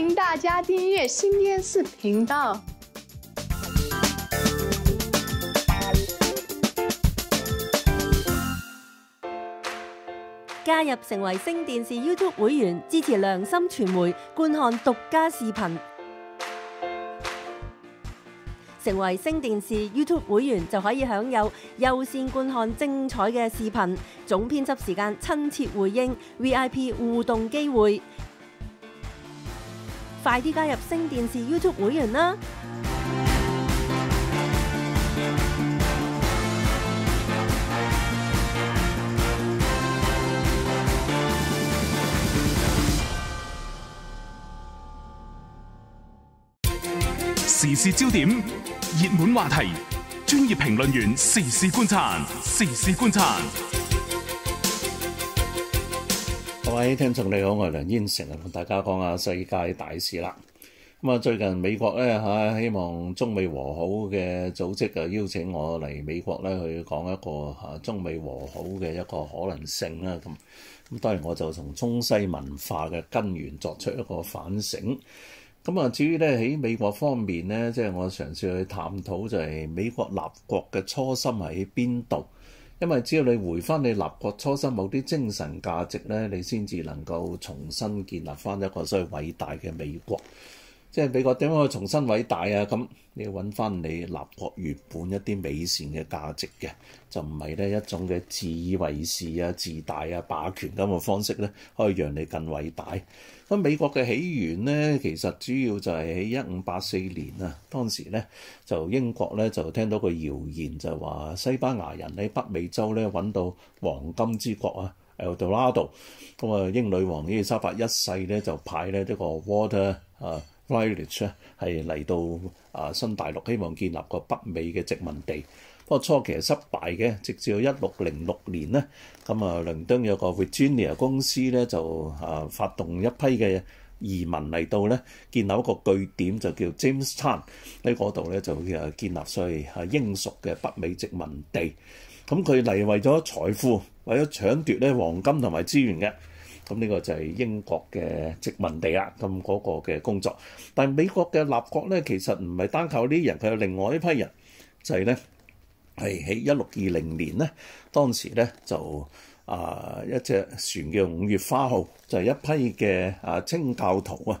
迎大家订阅星电视频道，加入成为星电视 YouTube 会员，支持良心传媒，观看独家视频。成为星电视 YouTube 会员就可以享有优先观看精彩嘅视频，总编辑时间、亲切回应、VIP 互动机会。快啲加入星电视 YouTube 会员啦！时事焦点、热门话题、专业评论员时事观察，时事观察。各位听众你好，我系梁燕成啊，同大家讲下世界大事啦。咁啊，最近美国咧吓，希望中美和好嘅组织啊，邀请我嚟美国咧去讲一个吓中美和好嘅一个可能性啦。咁咁当然我就从中西文化嘅根源作出一个反省。咁啊，至于咧喺美国方面咧，即系我尝试去探讨就系美国立国嘅初心喺边度。因為只要你回翻你立國初心，某啲精神價值咧，你先至能夠重新建立翻一個所謂偉大嘅美國。即係美國點樣去重新偉大啊！咁你要揾翻你立國原本一啲美善嘅價值嘅，就唔係咧一種嘅自以為是啊、自大啊、霸權咁嘅方式咧，可以讓你更偉大。咁美國嘅起源咧，其實主要就係喺一五八四年啊，當時咧就英國咧就聽到個謠言就話西班牙人喺北美洲咧揾到黃金之國啊，El Dorado。咁啊，英女王伊莎法一世咧就派咧呢個 Water 啊。r o y a l i s 咧係嚟到啊新大陸，希望建立個北美嘅殖民地。不過初期係失敗嘅，直至到一六零六年咧，咁啊倫敦有個 Virginia 公司咧就啊發動一批嘅移民嚟到咧，建立一個據點，就叫 James Town 喺嗰度咧就啊建立所以啊英屬嘅北美殖民地。咁佢嚟為咗財富，為咗搶奪咧黃金同埋資源嘅。咁呢個就係英國嘅殖民地啦，咁嗰個嘅工作。但美國嘅立國咧，其實唔係單靠呢啲人，佢有另外一批人，就係咧係喺一六二零年咧，當時咧就啊一隻船叫五月花號，就係一批嘅啊清教徒啊。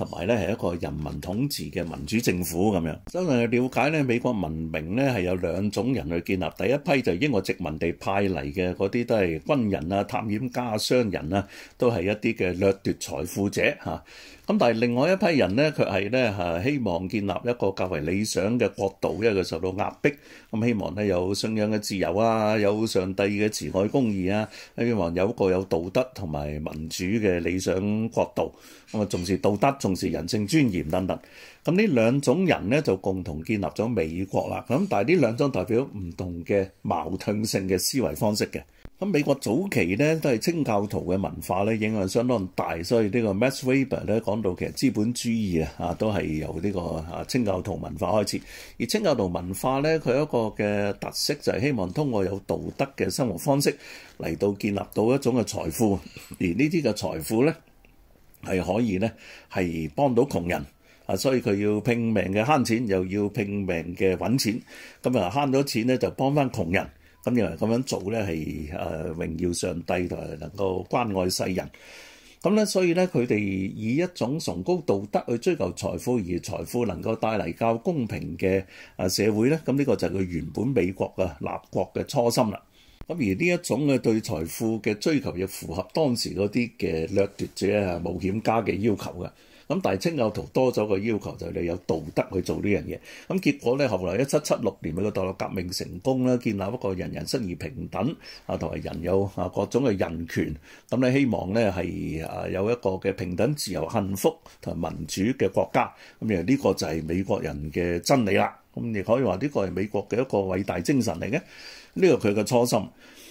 同埋咧係一個人民統治嘅民主政府咁樣。真為了解咧，美國文明咧係有兩種人去建立。第一批就英國殖民地派嚟嘅嗰啲都係軍人啊、探險家、商人啊，都係一啲嘅掠奪財富者嚇。咁但係另外一批人咧，佢係咧嚇希望建立一個較為理想嘅國度，因為佢受到壓迫，咁希望咧有信仰嘅自由啊，有上帝嘅慈愛公義啊，希望有一個有道德同埋民主嘅理想國度，咁啊重視道德重。同時，人性尊嚴等等，咁呢兩種人咧就共同建立咗美國啦。咁但係呢兩種代表唔同嘅矛盾性嘅思維方式嘅。咁美國早期咧都係清教徒嘅文化咧影響相當大，所以呢個 Mass Weber 咧講到其實資本主義啊，都係由呢個清教徒文化開始。而清教徒文化咧，佢一個嘅特色就係希望通過有道德嘅生活方式嚟到建立到一種嘅財富，而呢啲嘅財富咧。係可以咧，係幫到窮人啊，所以佢要拼命嘅慳錢，又要拼命嘅揾錢。咁啊慳咗錢咧就幫翻窮人。咁認為咁樣做咧係誒榮耀上帝同埋能夠關愛世人。咁咧，所以咧佢哋以一種崇高道德去追求財富，而財富能夠帶嚟較公平嘅啊社會咧。咁呢個就係佢原本美國嘅立國嘅初心啦。咁而呢一種嘅對財富嘅追求，亦符合當時嗰啲嘅掠奪者啊、冒險家嘅要求嘅。咁大清有圖多咗個要求，就係你有道德去做呢樣嘢。咁結果咧，後來一七七六年美國大陸革命成功啦，建立一個人人生而平等啊，同埋人有啊各種嘅人權。咁咧希望咧係啊有一個嘅平等、自由、幸福同埋民主嘅國家。咁而呢個就係美國人嘅真理啦。咁亦可以話呢個係美國嘅一個偉大精神嚟嘅。呢個佢嘅初心。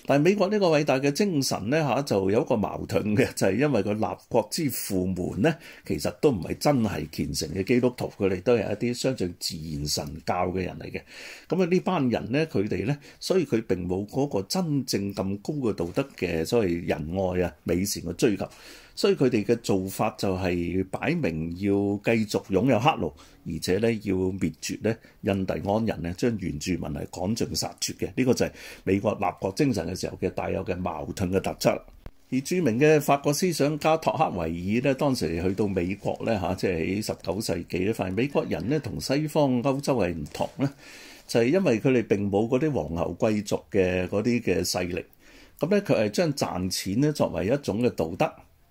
但美國呢個偉大嘅精神咧嚇，就有一個矛盾嘅，就係因為佢立國之父們咧，其實都唔係真係虔誠嘅基督徒，佢哋都係一啲相信自然神教嘅人嚟嘅。咁啊呢班人咧，佢哋咧，所以佢並冇嗰個真正咁高嘅道德嘅所謂仁愛啊、美善嘅追求。所以佢哋嘅做法就係擺明要繼續擁有黑奴，而且咧要滅絕咧印第安人咧，將原住民係趕盡殺絕嘅。呢個就係美國立國精神嘅時候嘅大有嘅矛盾嘅特質。而著名嘅法國思想家托克維爾咧，當時去到美國咧吓，即係喺十九世紀咧，發現美國人咧同西方歐洲係唔同咧，就係因為佢哋並冇嗰啲皇后貴族嘅嗰啲嘅勢力，咁咧佢係將賺錢咧作為一種嘅道德。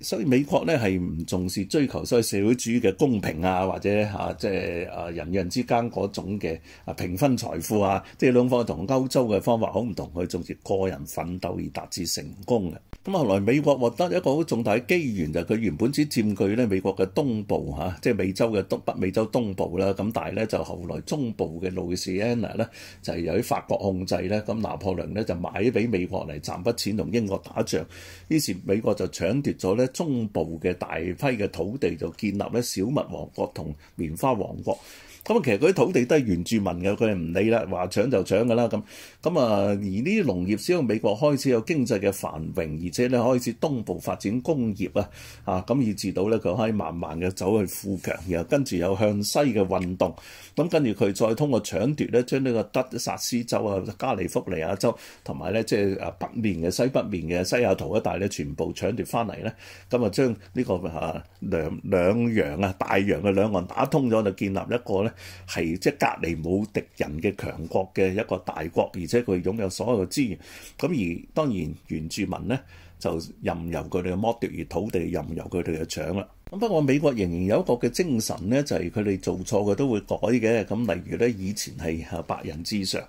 所以美國咧係唔重視追求所謂社會主義嘅公平啊，或者嚇即係啊人與人之間嗰種嘅啊平分財富啊，即係兩方同歐洲嘅方法好唔同，佢重視個人奮鬥而達至成功嘅。咁後來美國獲得一個好重大嘅機緣，就佢原本只佔據咧美國嘅東部嚇，即係美洲嘅東北美洲東部啦。咁但系咧就後來中部嘅路易斯安納咧就係由於法國控制咧，咁拿破崙咧就買俾美國嚟賺筆錢同英國打仗，於是美國就搶奪咗咧。中部嘅大批嘅土地就建立咧小麦王国同棉花王国，咁啊，其實嗰啲土地都係原住民嘅，佢哋唔理啦，話搶就搶噶啦咁。咁啊，而呢啲農業用美國開始有經濟嘅繁榮，而且咧開始東部發展工業啊，嚇咁以至到咧佢可以慢慢嘅走去富強，然後跟住又向西嘅運動。咁跟住佢再通過搶奪咧，將呢個德薩斯州啊、加利福尼亞州同埋咧即係北面嘅西北面嘅西雅圖一帶咧，全部搶奪翻嚟咧。咁啊，將呢個啊兩兩洋啊大洋嘅兩岸打通咗，就建立一個咧。係即係隔離冇敵人嘅強國嘅一個大國，而且佢擁有所有嘅資源。咁而當然原住民咧。就任由佢哋剝奪而土地，任由佢哋嘅搶啦。咁不過美國仍然有一個嘅精神咧，就係佢哋做錯嘅都會改嘅。咁例如咧，以前係白人至上，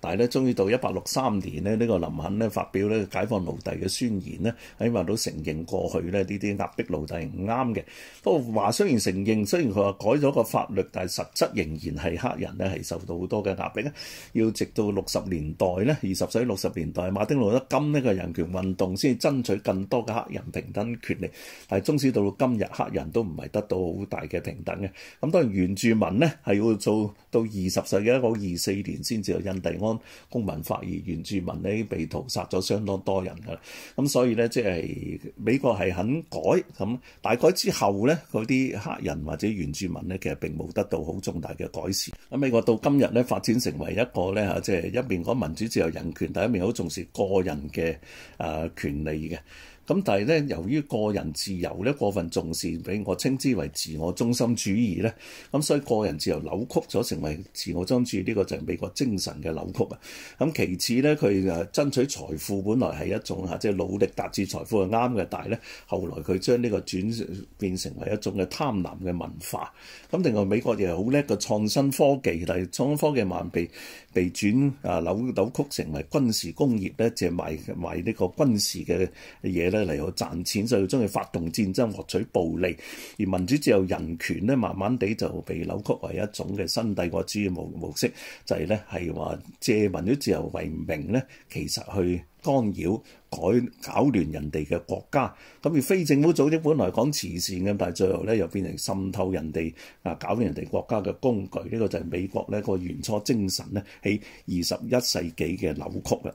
但係咧，終於到一八六三年咧，呢個林肯咧發表咧解放奴隸嘅宣言咧，起码都承認過去咧呢啲壓迫奴隸唔啱嘅。不過話雖然承認，雖然佢話改咗個法律，但係實質仍然係黑人咧係受到好多嘅壓迫咧。要直到六十年代咧，二十世紀六十年代，馬丁路德金呢個人權運動先真。争取更多嘅黑人平等權利，但系縱使到今日，黑人都唔係得到好大嘅平等嘅。咁當然原住民咧，係要做到二十世嘅一個二四年先至有印第安公民法，而原住民呢被屠殺咗相當多人噶。咁所以咧，即係美國係肯改咁大改之後咧，嗰啲黑人或者原住民咧，其實並冇得到好重大嘅改善。咁美國到今日咧發展成為一個咧即係一邊講民主自由人權，第一面好重視個人嘅誒權利。你个。咁但係咧，由於個人自由咧過分重視，俾我稱之為自我中心主義咧，咁所以個人自由扭曲咗，成為自我中心主義呢個就係美國精神嘅扭曲啊！咁其次咧，佢誒爭取財富，本來係一種嚇，即係努力達至財富係啱嘅，但係咧後來佢將呢個轉變成為一種嘅貪婪嘅文化。咁另外，美國亦係好叻嘅創新科技，但係創新科技慢被被轉啊扭曲成為軍事工業咧，即係賣賣呢個軍事嘅嘢。咧嚟去賺錢就將佢發動戰爭獲取暴利，而民主自由人權咧慢慢地就被扭曲為一種嘅新帝國主義模模式，就係咧係話借民主自由為名咧，其實去干擾、改搞亂人哋嘅國家。咁而非政府組織本來講慈善嘅，但係最後咧又變成滲透人哋啊，搞亂人哋國家嘅工具。呢個就係美國咧個原初精神咧喺二十一世紀嘅扭曲啦。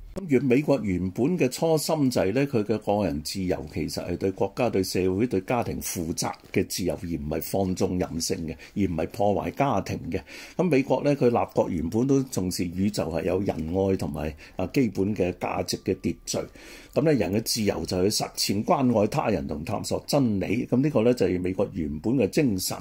咁越美國原本嘅初心就係咧，佢嘅個人自由其實係對國家、對社會、對家庭負責嘅自由，而唔係放縱任性嘅，而唔係破壞家庭嘅。咁美國咧，佢立國原本都重視宇宙係有仁愛同埋啊基本嘅價值嘅秩序。咁咧，人嘅自由就係去實踐關愛他人同探索真理。咁呢個咧就係美國原本嘅精神。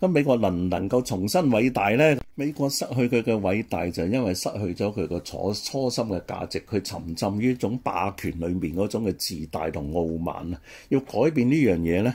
咁美國能唔能夠重新偉大咧？美國失去佢嘅偉大就係因為失去咗佢個初初心嘅價值。佢沉浸於一種霸權裏面嗰種嘅自大同傲慢啊，要改變呢樣嘢咧。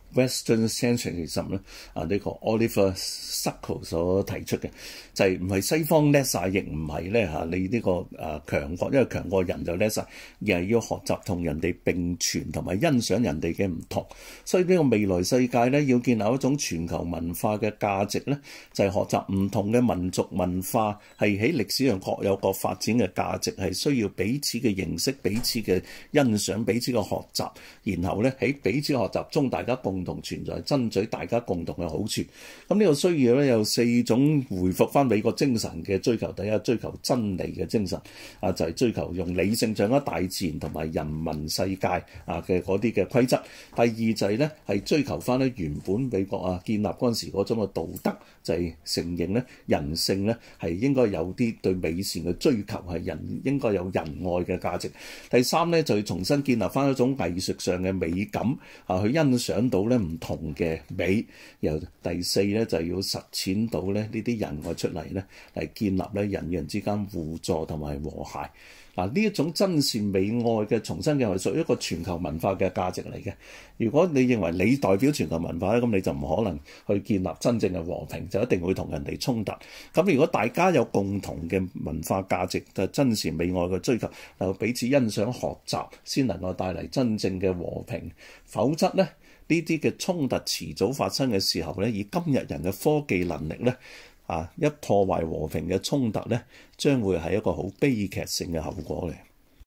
Western c e n t r i l i s m 咧，啊呢個 Oliver Sack 所提出嘅就係唔係西方叻曬，亦唔係咧嚇你呢個誒強國，因為強國人就叻曬，而係要學習同人哋並存，同埋欣賞人哋嘅唔同。所以呢個未來世界咧，要建立一種全球文化嘅價值咧，就係學習唔同嘅民族文化係喺歷史上各有各發展嘅價值，係需要彼此嘅認識、彼此嘅欣賞、彼此嘅學習，然後咧喺彼此學習中大家共。同存在，爭取大家共同嘅好處。咁呢個需要咧，有四種回復翻美國精神嘅追求。第一，追求真理嘅精神啊，就係追求用理性掌握大自然同埋人文世界啊嘅嗰啲嘅規則。第二，就係咧係追求翻咧原本美國啊建立嗰陣時嗰種嘅道德，就係承認咧人性咧係應該有啲對美善嘅追求，係人應該有人愛嘅價值。第三咧，就重新建立翻一種藝術上嘅美感啊，去欣賞到。咧唔同嘅美，由第四咧就要實踐到咧呢啲人愛出嚟咧，嚟建立咧人與人之間互助同埋和諧嗱。呢一種真善美愛嘅重新嘅，係屬於一個全球文化嘅價值嚟嘅。如果你認為你代表全球文化咧，咁你就唔可能去建立真正嘅和平，就一定會同人哋衝突。咁如果大家有共同嘅文化價值就真善美愛嘅追求，又彼此欣賞學習，先能夠帶嚟真正嘅和平。否則咧～呢啲嘅衝突遲早發生嘅時候咧，以今日人嘅科技能力咧，啊一破壞和平嘅衝突咧，將會係一個好悲劇性嘅後果嚟。